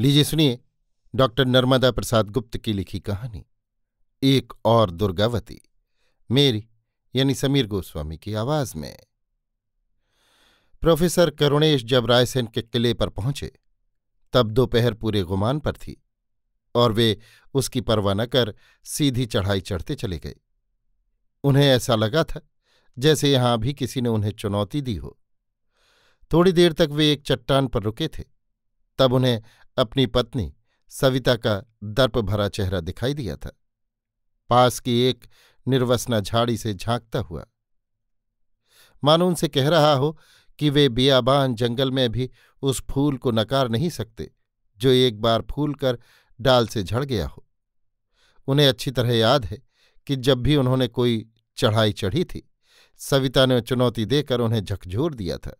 लीजिए सुनिए डॉक्टर नर्मदा प्रसाद गुप्त की लिखी कहानी एक और दुर्गावती मेरी यानी समीर गोस्वामी की आवाज में प्रोफेसर करुणेश जब रायसेन के किले पर पहुंचे तब दोपहर पूरे गुमान पर थी और वे उसकी परवाह न कर सीधी चढ़ाई चढ़ते चले गए उन्हें ऐसा लगा था जैसे यहां भी किसी ने उन्हें चुनौती दी हो थोड़ी देर तक वे एक चट्टान पर रुके थे तब उन्हें अपनी पत्नी सविता का दर्प भरा चेहरा दिखाई दिया था पास की एक निर्वसना झाड़ी से झांकता हुआ मानो उनसे कह रहा हो कि वे बियाबान जंगल में भी उस फूल को नकार नहीं सकते जो एक बार फूल कर डाल से झड़ गया हो उन्हें अच्छी तरह याद है कि जब भी उन्होंने कोई चढ़ाई चढ़ी थी सविता ने चुनौती देकर उन्हें झकझोर दिया था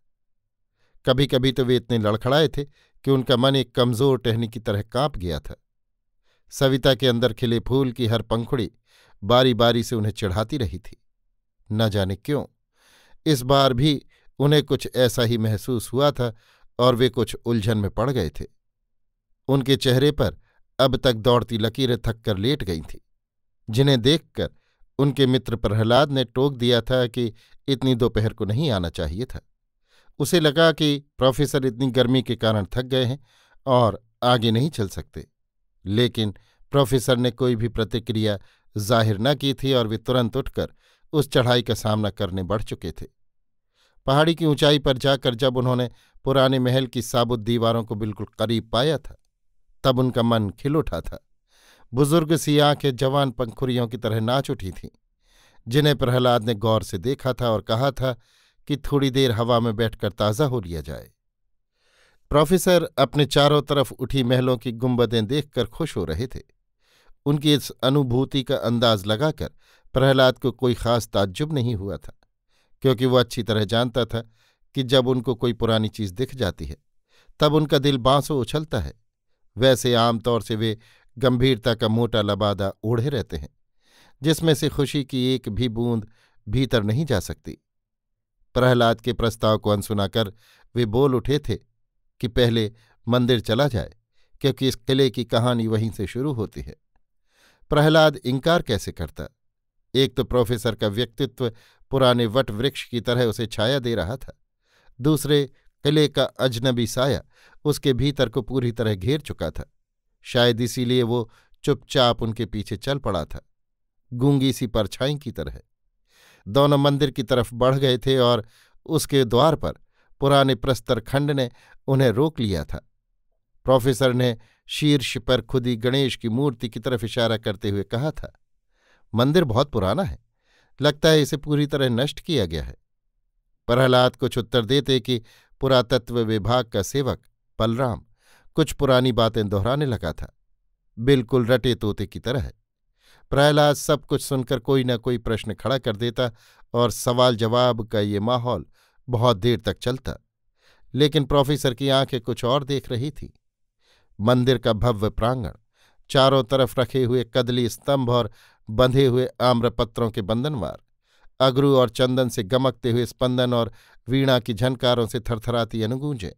कभी कभी तो वे इतने लड़खड़ाए थे कि उनका मन एक कमजोर टहनी की तरह कांप गया था सविता के अंदर खिले फूल की हर पंखुड़ी बारी बारी से उन्हें चढ़ाती रही थी न जाने क्यों इस बार भी उन्हें कुछ ऐसा ही महसूस हुआ था और वे कुछ उलझन में पड़ गए थे उनके चेहरे पर अब तक दौड़ती लकीरें थक कर लेट गई थीं जिन्हें देखकर उनके मित्र प्रहलाद ने टोक दिया था कि इतनी दोपहर को नहीं आना चाहिए था उसे लगा कि प्रोफेसर इतनी गर्मी के कारण थक गए हैं और आगे नहीं चल सकते लेकिन प्रोफेसर ने कोई भी प्रतिक्रिया जाहिर न की थी और वे तुरंत उठकर उस चढ़ाई का सामना करने बढ़ चुके थे पहाड़ी की ऊंचाई पर जाकर जब उन्होंने पुराने महल की साबुत दीवारों को बिल्कुल करीब पाया था तब उनका मन खिल उठा था बुजुर्ग सी आंखें जवान पंखुरियों की तरह नाच उठी थीं जिन्हें प्रहलाद ने गौर से देखा था और कहा था कि थोड़ी देर हवा में बैठकर ताज़ा हो लिया जाए प्रोफेसर अपने चारों तरफ उठी महलों की गुंबदें देखकर खुश हो रहे थे उनकी इस अनुभूति का अंदाज लगाकर प्रहलाद को कोई खास ताज्जुब नहीं हुआ था क्योंकि वह अच्छी तरह जानता था कि जब उनको कोई पुरानी चीज़ दिख जाती है तब उनका दिल बांसों उछलता है वैसे आमतौर से वे गंभीरता का मोटा लबादा ओढ़े रहते हैं जिसमें से खुशी की एक भी बूंद भीतर नहीं जा सकती प्रहलाद के प्रस्ताव को अनसुना कर वे बोल उठे थे कि पहले मंदिर चला जाए क्योंकि इस किले की कहानी वहीं से शुरू होती है प्रहलाद इनकार कैसे करता एक तो प्रोफेसर का व्यक्तित्व पुराने वट वृक्ष की तरह उसे छाया दे रहा था दूसरे किले का अजनबी साया उसके भीतर को पूरी तरह घेर चुका था शायद इसीलिए वो चुपचाप उनके पीछे चल पड़ा था गूंगी सी परछाई की तरह दोनों मंदिर की तरफ बढ़ गए थे और उसके द्वार पर पुराने प्रस्तर खंड ने उन्हें रोक लिया था प्रोफेसर ने शीर्ष पर खुदी गणेश की मूर्ति की तरफ इशारा करते हुए कहा था मंदिर बहुत पुराना है लगता है इसे पूरी तरह नष्ट किया गया है प्रहलाद कुछ उत्तर देते कि पुरातत्व विभाग का सेवक बलराम कुछ पुरानी बातें दोहराने लगा था बिल्कुल रटे तोते की तरह है प्रहलाद सब कुछ सुनकर कोई ना कोई प्रश्न खड़ा कर देता और सवाल जवाब का ये माहौल बहुत देर तक चलता लेकिन प्रोफेसर की आंखें कुछ और देख रही थीं मंदिर का भव्य प्रांगण चारों तरफ रखे हुए कदली स्तंभ और बंधे हुए आम्रपत्रों के बंधनवार अगरू और चंदन से गमकते हुए स्पंदन और वीणा की झनकारों से थरथराती अनुगूंजे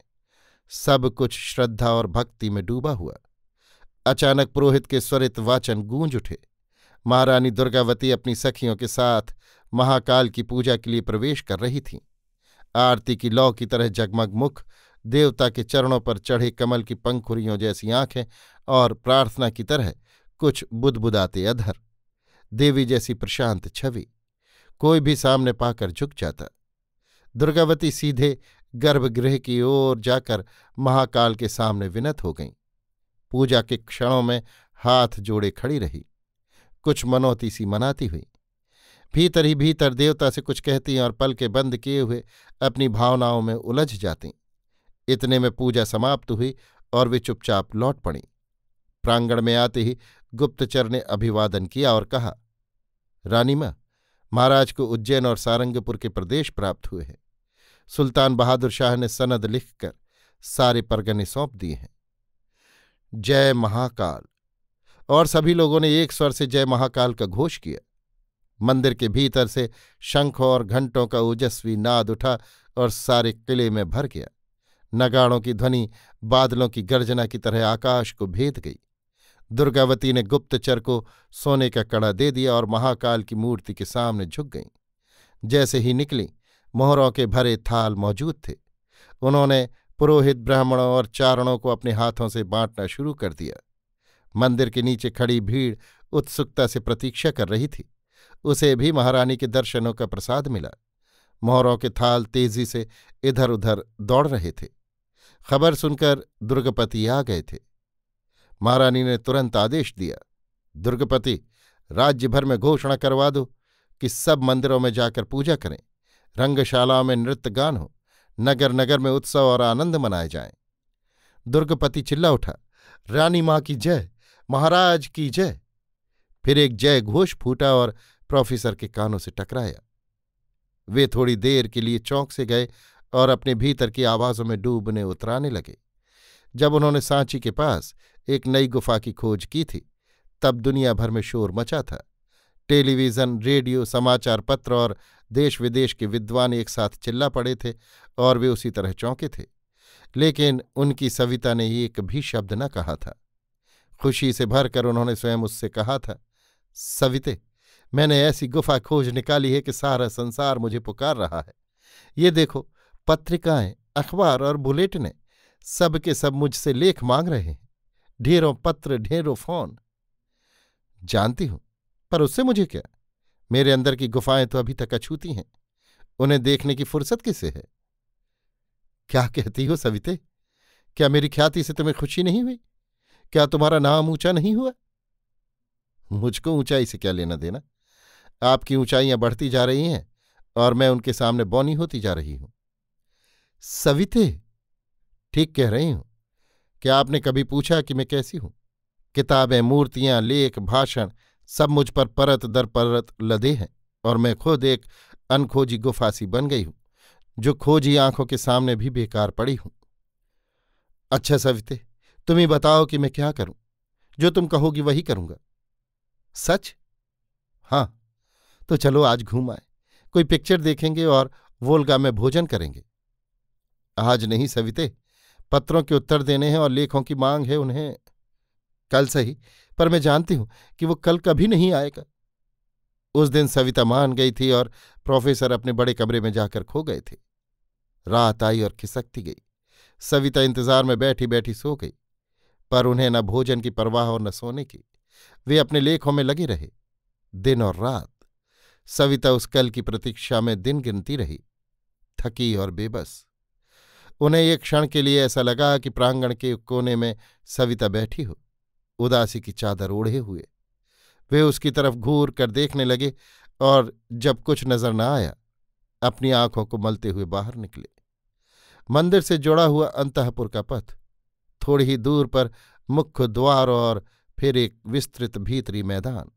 सब कुछ श्रद्धा और भक्ति में डूबा हुआ अचानक पुरोहित के स्वरित वाचन गूंज उठे महारानी दुर्गावती अपनी सखियों के साथ महाकाल की पूजा के लिए प्रवेश कर रही थीं आरती की लौ की तरह जगमग मुख देवता के चरणों पर चढ़े कमल की पंखुरियों जैसी आंखें और प्रार्थना की तरह कुछ बुदबुदाते अधर देवी जैसी प्रशांत छवि कोई भी सामने पाकर झुक जाता दुर्गावती सीधे गर्भगृह की ओर जाकर महाकाल के सामने विनत हो गईं पूजा के क्षणों में हाथ जोड़े खड़ी रही कुछ मनौती सी मनाती हुई भीतर ही भीतर देवता से कुछ कहती और पल के बंद किए हुए अपनी भावनाओं में उलझ जाती इतने में पूजा समाप्त हुई और वे चुपचाप लौट पड़ी प्रांगण में आते ही गुप्तचर ने अभिवादन किया और कहा रानी महाराज को उज्जैन और सारंगपुर के प्रदेश प्राप्त हुए हैं सुल्तान बहादुर शाह ने सनद लिखकर सारे परगने सौंप दिए हैं जय महाकाल और सभी लोगों ने एक स्वर से जय महाकाल का घोष किया मंदिर के भीतर से शंख और घंटों का ओजस्वी नाद उठा और सारे किले में भर गया नगाड़ों की ध्वनि बादलों की गर्जना की तरह आकाश को भेद गई दुर्गावती ने गुप्तचर को सोने का कड़ा दे दिया और महाकाल की मूर्ति के सामने झुक गईं जैसे ही निकली मोहरों के भरे थाल मौजूद थे उन्होंने पुरोहित ब्राह्मणों और चारणों को अपने हाथों से बांटना शुरू कर दिया मंदिर के नीचे खड़ी भीड़ उत्सुकता से प्रतीक्षा कर रही थी उसे भी महारानी के दर्शनों का प्रसाद मिला मोहरों के थाल तेजी से इधर उधर दौड़ रहे थे खबर सुनकर दुर्गपति आ गए थे महारानी ने तुरंत आदेश दिया दुर्गपति राज्य भर में घोषणा करवा दो कि सब मंदिरों में जाकर पूजा करें रंगशालाओं में नृत्य गान हो नगर नगर में उत्सव और आनंद मनाए जाएं दुर्गपति चिल्ला उठा रानी माँ की जय महाराज की जय फिर एक जय घोष फूटा और प्रोफेसर के कानों से टकराया वे थोड़ी देर के लिए चौंक से गए और अपने भीतर की आवाज़ों में डूबने उतराने लगे जब उन्होंने सांची के पास एक नई गुफा की खोज की थी तब दुनिया भर में शोर मचा था टेलीविज़न रेडियो समाचार पत्र और देश विदेश के विद्वान एक साथ चिल्ला पड़े थे और वे उसी तरह चौंके थे लेकिन उनकी सविता ने एक भी शब्द न कहा था खुशी से भरकर उन्होंने स्वयं उससे कहा था सविते मैंने ऐसी गुफा खोज निकाली है कि सारा संसार मुझे पुकार रहा है ये देखो पत्रिकाएं अखबार और बुलेटिनें सब के सब मुझसे लेख मांग रहे हैं ढेरों पत्र ढेरों फोन जानती हूं पर उससे मुझे क्या मेरे अंदर की गुफाएं तो अभी तक अछूती हैं उन्हें देखने की फुर्सत किसे है क्या कहती हो सविते क्या मेरी ख्याति से तुम्हें खुशी नहीं हुई क्या तुम्हारा नाम ऊंचा नहीं हुआ मुझको ऊंचाई से क्या लेना देना आपकी ऊंचाइयां बढ़ती जा रही हैं और मैं उनके सामने बौनी होती जा रही हूं सविते ठीक कह रही हूं क्या आपने कभी पूछा कि मैं कैसी हूं किताबें मूर्तियां लेख भाषण सब मुझ पर परत दर परत लदे हैं और मैं खुद एक अनखोजी गुफासी बन गई हूं जो खोजी आंखों के सामने भी बेकार पड़ी हूं अच्छा सविते तुम ही बताओ कि मैं क्या करूं जो तुम कहोगी वही करूंगा सच हां तो चलो आज घूम आए कोई पिक्चर देखेंगे और वोलगा में भोजन करेंगे आज नहीं सविते पत्रों के उत्तर देने हैं और लेखों की मांग है उन्हें कल सही पर मैं जानती हूं कि वो कल कभी नहीं आएगा उस दिन सविता मान गई थी और प्रोफेसर अपने बड़े कमरे में जाकर खो गए थे रात आई और खिसकती गई सविता इंतजार में बैठी बैठी सो गई पर उन्हें न भोजन की परवाह और न सोने की वे अपने लेखों में लगे रहे दिन और रात सविता उस कल की प्रतीक्षा में दिन गिनती रही थकी और बेबस उन्हें एक क्षण के लिए ऐसा लगा कि प्रांगण के कोने में सविता बैठी हो उदासी की चादर ओढ़े हुए वे उसकी तरफ घूर कर देखने लगे और जब कुछ नजर न आया अपनी आंखों को मलते हुए बाहर निकले मंदिर से जुड़ा हुआ अंतपुर का पथ थोड़ी ही दूर पर मुख्य द्वार और फिर एक विस्तृत भीतरी मैदान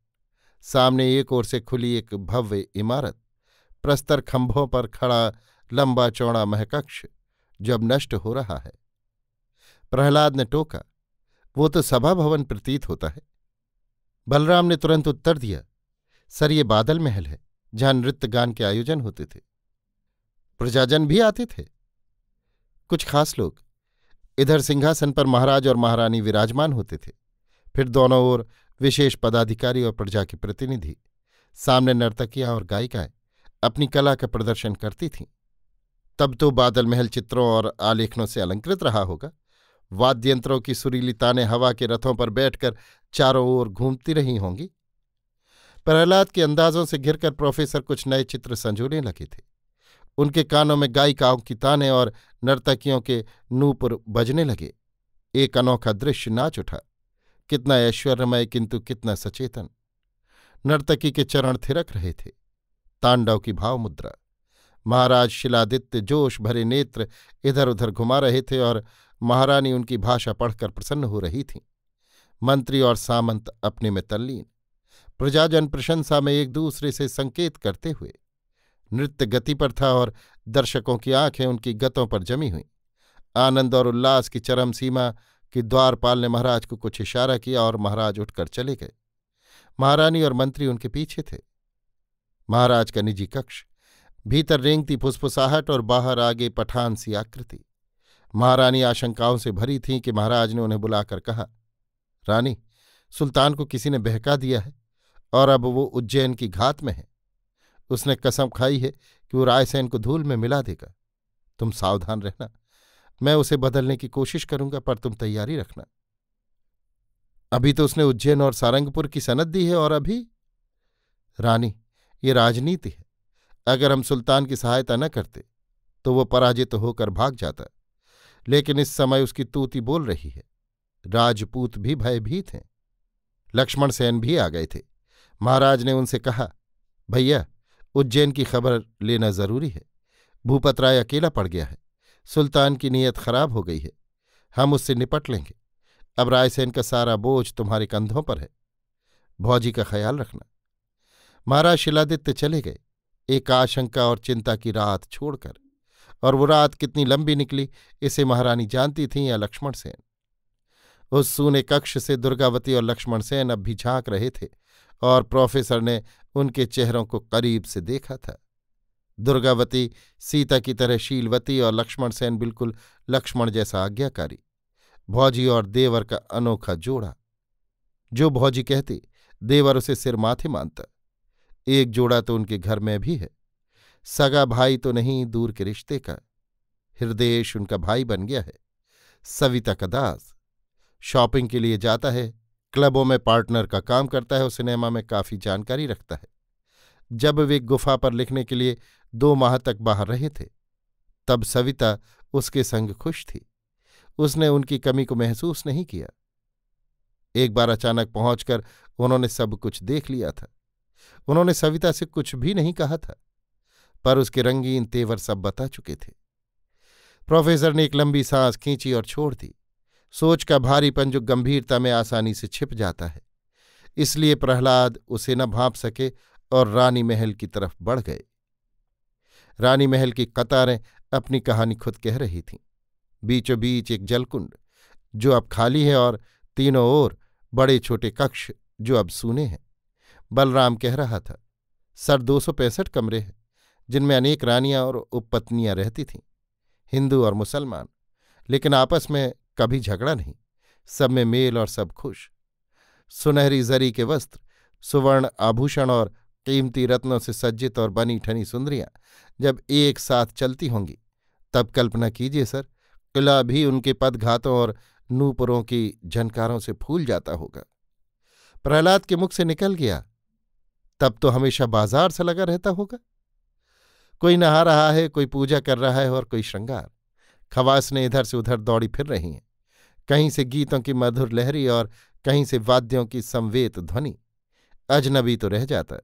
सामने एक ओर से खुली एक भव्य इमारत प्रस्तर खंभों पर खड़ा लंबा चौड़ा महकक्ष जब नष्ट हो रहा है प्रहलाद ने टोका वो तो सभा भवन प्रतीत होता है बलराम ने तुरंत उत्तर दिया सर ये बादल महल है जहां नृत्य गान के आयोजन होते थे प्रजाजन भी आते थे कुछ खास लोग इधर सिंहासन पर महाराज और महारानी विराजमान होते थे फिर दोनों ओर विशेष पदाधिकारी और प्रजा के प्रतिनिधि सामने नर्तकियां और गायिकाएं अपनी कला का प्रदर्शन करती थीं तब तो बादल महल चित्रों और आलेखनों से अलंकृत रहा होगा वाद्ययंत्रों की सुरीली ताने हवा के रथों पर बैठकर चारों ओर घूमती रही होंगी प्रहलाद के अंदाजों से घिरकर प्रोफेसर कुछ नए चित्र संजोने लगे थे उनके कानों में गायिकाओं की ताने और नर्तकियों के नूपुर बजने लगे एक अनोखा दृश्य नाच उठा कितना ऐश्वर्यमय किंतु कितना सचेतन नर्तकी के चरण थिरक रहे थे तांडव की भाव मुद्रा महाराज शिलादित्य जोश भरे नेत्र इधर उधर घुमा रहे थे और महारानी उनकी भाषा पढ़कर प्रसन्न हो रही थीं मंत्री और सामंत अपने में तल्लीन प्रजाजन प्रशंसा में एक दूसरे से संकेत करते हुए नृत्य गति पर था और दर्शकों की आंखें उनकी गतों पर जमी हुई आनंद और उल्लास की चरम सीमा कि द्वारपाल ने महाराज को कुछ इशारा किया और महाराज उठकर चले गए महारानी और मंत्री उनके पीछे थे महाराज का निजी कक्ष भीतर रेंगती फुसफुसाहट और बाहर आगे पठान सी आकृति महारानी आशंकाओं से भरी थीं कि महाराज ने उन्हें बुलाकर कहा रानी सुल्तान को किसी ने बहका दिया है और अब वो उज्जैन की घात में है उसने कसम खाई है कि वो रायसेन को धूल में मिला देगा तुम सावधान रहना मैं उसे बदलने की कोशिश करूंगा पर तुम तैयारी रखना अभी तो उसने उज्जैन और सारंगपुर की सनद दी है और अभी रानी ये राजनीति है अगर हम सुल्तान की सहायता न करते तो वो पराजित तो होकर भाग जाता लेकिन इस समय उसकी तूती बोल रही है राजपूत भी भयभीत हैं लक्ष्मण सेन भी आ गए थे महाराज ने उनसे कहा भैया उज्जैन की खबर लेना जरूरी है भूपत राय अकेला पड़ गया है सुल्तान की नीयत खराब हो गई है हम उससे निपट लेंगे अब रायसेन का सारा बोझ तुम्हारे कंधों पर है भौजी का ख्याल रखना महाराज शिलादित्य चले गए एक आशंका और चिंता की रात छोड़कर और वो रात कितनी लंबी निकली इसे महारानी जानती थीं या लक्ष्मण सेन उस सूने कक्ष से दुर्गावती और लक्ष्मण सेन अब भी झांक रहे थे और प्रोफेसर ने उनके चेहरों को करीब से देखा था दुर्गावती सीता की तरह शीलवती और लक्ष्मण सेन बिल्कुल लक्ष्मण जैसा आज्ञाकारी भौजी और देवर का अनोखा जोड़ा जो भौजी कहती देवर उसे सिर माथे मानता एक जोड़ा तो उनके घर में भी है सगा भाई तो नहीं दूर के रिश्ते का हृदयेश उनका भाई बन गया है सविता का दास शॉपिंग के लिए जाता है क्लबों में पार्टनर का काम करता है और सिनेमा में काफ़ी जानकारी रखता है जब वे गुफा पर लिखने के लिए दो माह तक बाहर रहे थे तब सविता उसके संग खुश थी उसने उनकी कमी को महसूस नहीं किया एक बार अचानक पहुंचकर उन्होंने सब कुछ देख लिया था उन्होंने सविता से कुछ भी नहीं कहा था पर उसके रंगीन तेवर सब बता चुके थे प्रोफेसर ने एक लंबी सांस खींची और छोड़ दी सोच का भारीपन जो गंभीरता में आसानी से छिप जाता है इसलिए प्रहलाद उसे न भाप सके और रानी महल की तरफ बढ़ गए रानी महल की कतारें अपनी कहानी खुद कह रही थीं बीचों बीच एक जलकुंड जो अब खाली है और तीनों ओर बड़े छोटे कक्ष जो अब सूने हैं बलराम कह रहा था सर दो सौ पैंसठ कमरे हैं जिनमें अनेक रानियां और उपपत्नियां रहती थीं हिंदू और मुसलमान लेकिन आपस में कभी झगड़ा नहीं सब में मेल और सब खुश सुनहरी जरी के वस्त्र सुवर्ण आभूषण और कीमती रत्नों से सज्जित और बनी ठनी सुंदरियां जब एक साथ चलती होंगी तब कल्पना कीजिए सर किला भी उनके पदघातों और नूपुरों की झनकारों से फूल जाता होगा प्रहलाद के मुख से निकल गया तब तो हमेशा बाजार सा लगा रहता होगा कोई नहा रहा है कोई पूजा कर रहा है और कोई श्रृंगार खवास ने इधर से उधर दौड़ी फिर रही हैं कहीं से गीतों की मधुर लहरी और कहीं से वाद्यों की संवेत ध्वनि अजनबी तो रह जाता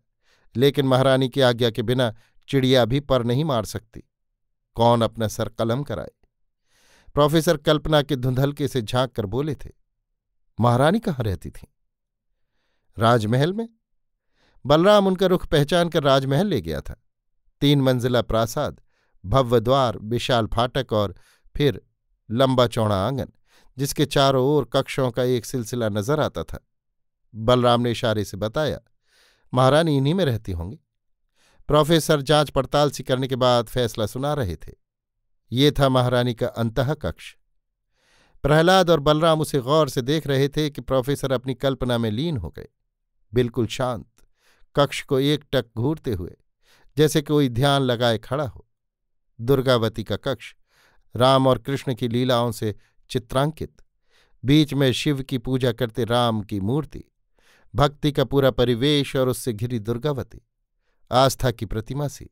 लेकिन महारानी की आज्ञा के बिना चिड़िया भी पर नहीं मार सकती कौन अपना सर कलम कराए प्रोफेसर कल्पना के धुंधलके से झांक कर बोले थे महारानी कहाँ रहती थी राजमहल में बलराम उनका रुख पहचान कर राजमहल ले गया था तीन मंजिला प्रासाद भव्य द्वार विशाल फाटक और फिर लंबा चौड़ा आंगन जिसके चारों ओर कक्षों का एक सिलसिला नजर आता था बलराम ने इशारे से बताया महारानी इन्हीं में रहती होंगी प्रोफेसर जांच पड़ताल सी करने के बाद फैसला सुना रहे थे ये था महारानी का अंतः कक्ष प्रहलाद और बलराम उसे गौर से देख रहे थे कि प्रोफेसर अपनी कल्पना में लीन हो गए बिल्कुल शांत कक्ष को एक टक घूरते हुए जैसे कोई ध्यान लगाए खड़ा हो दुर्गावती का कक्ष राम और कृष्ण की लीलाओं से चित्रांकित बीच में शिव की पूजा करते राम की मूर्ति भक्ति का पूरा परिवेश और उससे घिरी दुर्गावती आस्था की प्रतिमा सी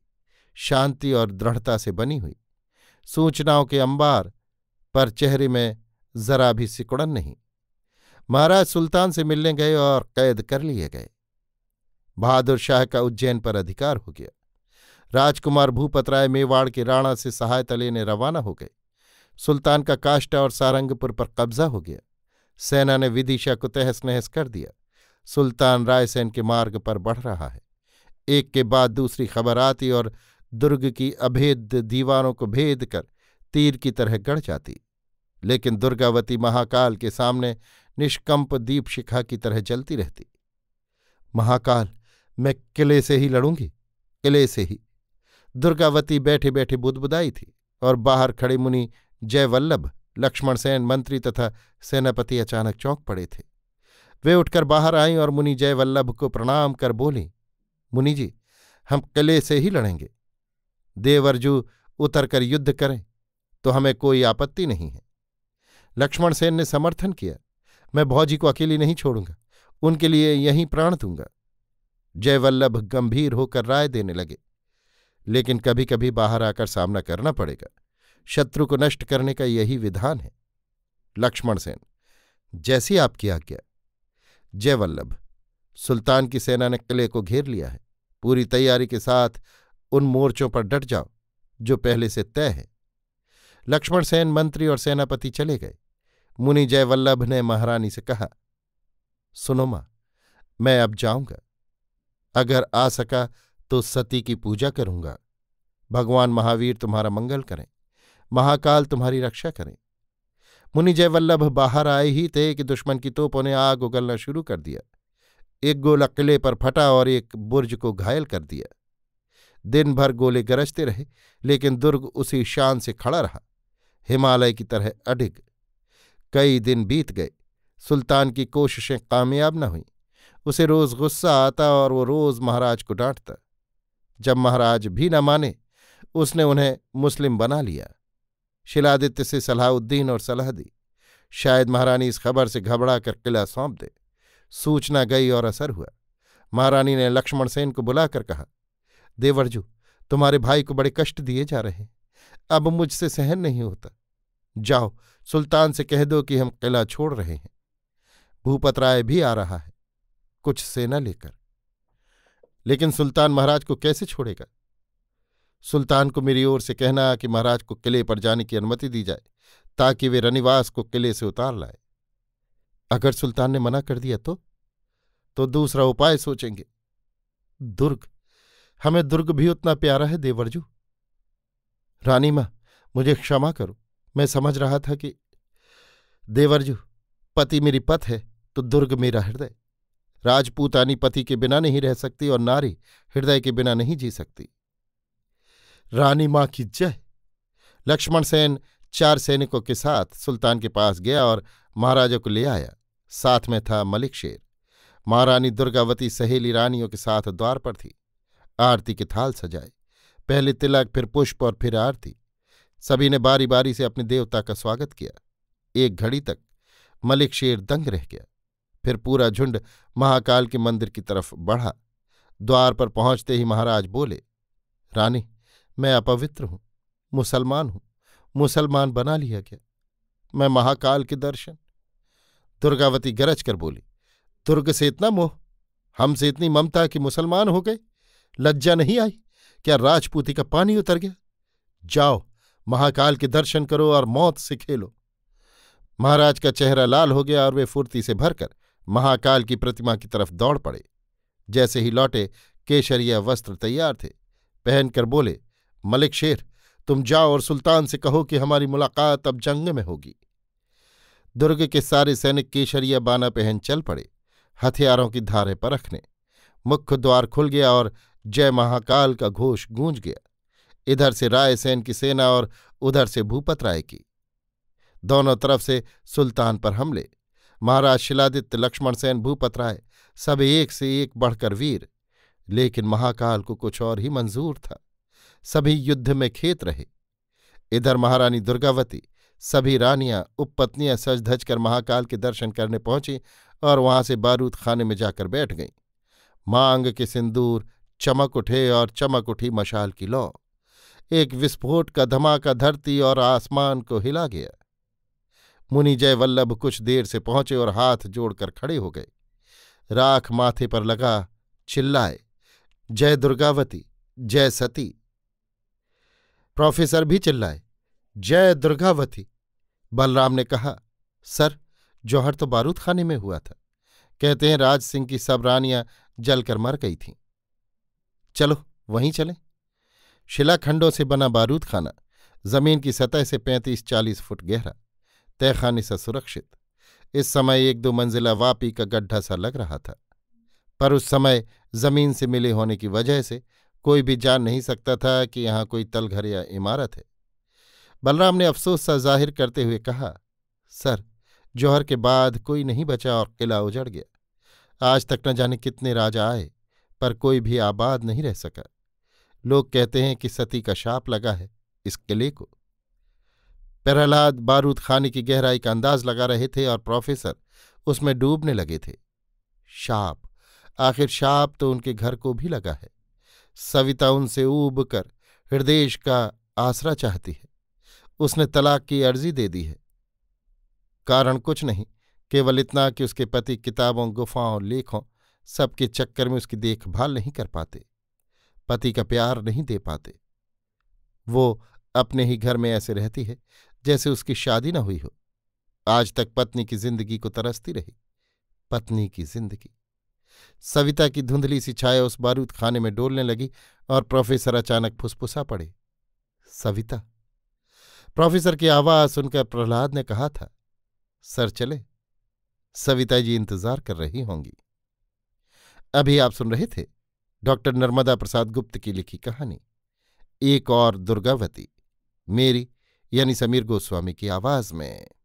शांति और दृढ़ता से बनी हुई सूचनाओं के अंबार पर चेहरे में जरा भी सिकुड़न नहीं महाराज सुल्तान से मिलने गए और कैद कर लिए गए बहादुर शाह का उज्जैन पर अधिकार हो गया राजकुमार भूपत राय मेवाड़ के राणा से सहायता लेने रवाना हो गए सुल्तान का काष्टा और सारंगपुर पर कब्जा हो गया सेना ने विदिशा को तहस नहस कर दिया सुल्तान रायसेन के मार्ग पर बढ़ रहा है एक के बाद दूसरी खबर आती और दुर्ग की अभेद दीवारों को भेद कर तीर की तरह गढ़ जाती लेकिन दुर्गावती महाकाल के सामने निष्कंप दीपशिखा की तरह जलती रहती महाकाल मैं किले से ही लड़ूंगी किले से ही दुर्गावती बैठे बैठे बुदबुदाई थी और बाहर खड़े मुनि जयवल्लभ लक्ष्मण सेन मंत्री तथा सेनापति अचानक चौंक पड़े थे वे उठकर बाहर आईं और मुनि जयवल्लभ को प्रणाम कर बोली मुनि जी हम किले से ही लड़ेंगे देवर्जू उतर कर युद्ध करें तो हमें कोई आपत्ति नहीं है लक्ष्मण सेन ने समर्थन किया मैं भौजी को अकेली नहीं छोड़ूंगा उनके लिए यहीं प्राण दूंगा जयवल्लभ गंभीर होकर राय देने लगे लेकिन कभी कभी बाहर आकर सामना करना पड़ेगा शत्रु को नष्ट करने का यही विधान है लक्ष्मण सेन जैसी आपकी आज्ञा जयवल्लभ सुल्तान की सेना ने किले को घेर लिया है पूरी तैयारी के साथ उन मोर्चों पर डट जाओ जो पहले से तय है लक्ष्मण सेन मंत्री और सेनापति चले गए मुनि जयवल्लभ ने महारानी से कहा सुनो मां मैं अब जाऊंगा अगर आ सका तो सती की पूजा करूंगा भगवान महावीर तुम्हारा मंगल करें महाकाल तुम्हारी रक्षा करें मुनि जयवल्लभ बाहर आए ही थे कि दुश्मन की तोपों ने आग उगलना शुरू कर दिया एक गोला किले पर फटा और एक बुर्ज को घायल कर दिया दिन भर गोले गरजते रहे लेकिन दुर्ग उसी शान से खड़ा रहा हिमालय की तरह अडिग कई दिन बीत गए सुल्तान की कोशिशें कामयाब न हुईं उसे रोज गुस्सा आता और वो रोज महाराज को डांटता जब महाराज भी न माने उसने उन्हें मुस्लिम बना लिया शिलादित्य से सलाहउद्दीन और सलाह दी शायद महारानी इस खबर से घबरा कर किला सौंप दे सूचना गई और असर हुआ महारानी ने लक्ष्मण सेन को बुलाकर कहा देवरजू तुम्हारे भाई को बड़े कष्ट दिए जा रहे हैं अब मुझसे सहन नहीं होता जाओ सुल्तान से कह दो कि हम किला छोड़ रहे हैं भूपत राय भी आ रहा है कुछ सेना लेकर लेकिन सुल्तान महाराज को कैसे छोड़ेगा सुल्तान को मेरी ओर से कहना कि महाराज को किले पर जाने की अनुमति दी जाए ताकि वे रनिवास को किले से उतार लाए अगर सुल्तान ने मना कर दिया तो तो दूसरा उपाय सोचेंगे दुर्ग हमें दुर्ग भी उतना प्यारा है देवरजू रानी मां मुझे क्षमा करो मैं समझ रहा था कि देवरजू पति मेरी पथ है तो दुर्ग मेरा हृदय राजपूतानी पति के बिना नहीं रह सकती और नारी हृदय के बिना नहीं जी सकती रानी माँ की जय लक्ष्मण सेन चार सैनिकों के साथ सुल्तान के पास गया और महाराजा को ले आया साथ में था मलिक शेर महारानी दुर्गावती सहेली रानियों के साथ द्वार पर थी आरती की थाल सजाए पहले तिलक फिर पुष्प और फिर आरती सभी ने बारी बारी से अपने देवता का स्वागत किया एक घड़ी तक मलिक शेर दंग रह गया फिर पूरा झुंड महाकाल के मंदिर की तरफ बढ़ा द्वार पर पहुंचते ही महाराज बोले रानी मैं अपवित्र हूं मुसलमान हूं मुसलमान बना लिया गया मैं महाकाल के दर्शन दुर्गावती गरज कर बोली दुर्ग से इतना मोह हमसे इतनी ममता कि मुसलमान हो गए लज्जा नहीं आई क्या राजपूती का पानी उतर गया जाओ महाकाल के दर्शन करो और मौत से खेलो महाराज का चेहरा लाल हो गया और वे फुर्ती से भरकर महाकाल की प्रतिमा की तरफ दौड़ पड़े जैसे ही लौटे केशरिया वस्त्र तैयार थे पहनकर बोले मलिक शेर तुम जाओ और सुल्तान से कहो कि हमारी मुलाकात अब जंग में होगी दुर्ग के सारे सैनिक केशरिया बाना पहन चल पड़े हथियारों की धारे पर रखने मुख्य द्वार खुल गया और जय महाकाल का घोष गूंज गया इधर से रायसेन की सेना और उधर से भूपत राय की दोनों तरफ से सुल्तान पर हमले महाराज शिलादित्य लक्ष्मण सेन भूपत राय सब एक से एक बढ़कर वीर लेकिन महाकाल को कुछ और ही मंजूर था सभी युद्ध में खेत रहे इधर महारानी दुर्गावती सभी रानियां उपपत्नियां सज धज कर महाकाल के दर्शन करने पहुंची और वहां से बारूद खाने में जाकर बैठ गईं मांग के सिंदूर चमक उठे और चमक उठी मशाल की लौ एक विस्फोट का धमाका धरती और आसमान को हिला गया मुनि जयवल्लभ कुछ देर से पहुंचे और हाथ जोड़कर खड़े हो गए राख माथे पर लगा चिल्लाए जय दुर्गावती जय सती प्रोफेसर भी चिल्लाए जय दुर्गावती बलराम ने कहा सर जौहर तो बारूद खाने में हुआ था कहते हैं राज सिंह की सब रानियां जलकर मर गई थीं चलो वहीं चलें शिलाखंडों से बना बारूद खाना जमीन की सतह से पैंतीस चालीस फुट गहरा तहखाने सा सुरक्षित इस समय एक दो मंजिला वापी का गड्ढा सा लग रहा था पर उस समय जमीन से मिले होने की वजह से कोई भी जान नहीं सकता था कि यहाँ कोई तलघर या इमारत है बलराम ने अफसोस सा जाहिर करते हुए कहा सर जौहर के बाद कोई नहीं बचा और किला उजड़ गया आज तक न जाने कितने राजा आए पर कोई भी आबाद नहीं रह सका लोग कहते हैं कि सती का शाप लगा है इस किले को प्रहलाद बारूद खाने की गहराई का अंदाज लगा रहे थे और प्रोफेसर उसमें डूबने लगे थे शाप आखिर शाप तो उनके घर को भी लगा है सविता उनसे ऊब कर हृदय का आसरा चाहती है उसने तलाक की अर्जी दे दी है कारण कुछ नहीं केवल इतना कि उसके पति किताबों गुफाओं लेखों सबके चक्कर में उसकी देखभाल नहीं कर पाते पति का प्यार नहीं दे पाते वो अपने ही घर में ऐसे रहती है जैसे उसकी शादी न हुई हो आज तक पत्नी की जिंदगी को तरसती रही पत्नी की जिंदगी सविता की धुंधली सी छाया उस बारूद खाने में डोलने लगी और प्रोफेसर अचानक फुसफुसा पड़े सविता प्रोफेसर की आवाज सुनकर प्रहलाद ने कहा था सर चले सविता जी इंतजार कर रही होंगी अभी आप सुन रहे थे डॉक्टर नर्मदा प्रसाद गुप्त की लिखी कहानी एक और दुर्गावती मेरी यानी समीर गोस्वामी की आवाज में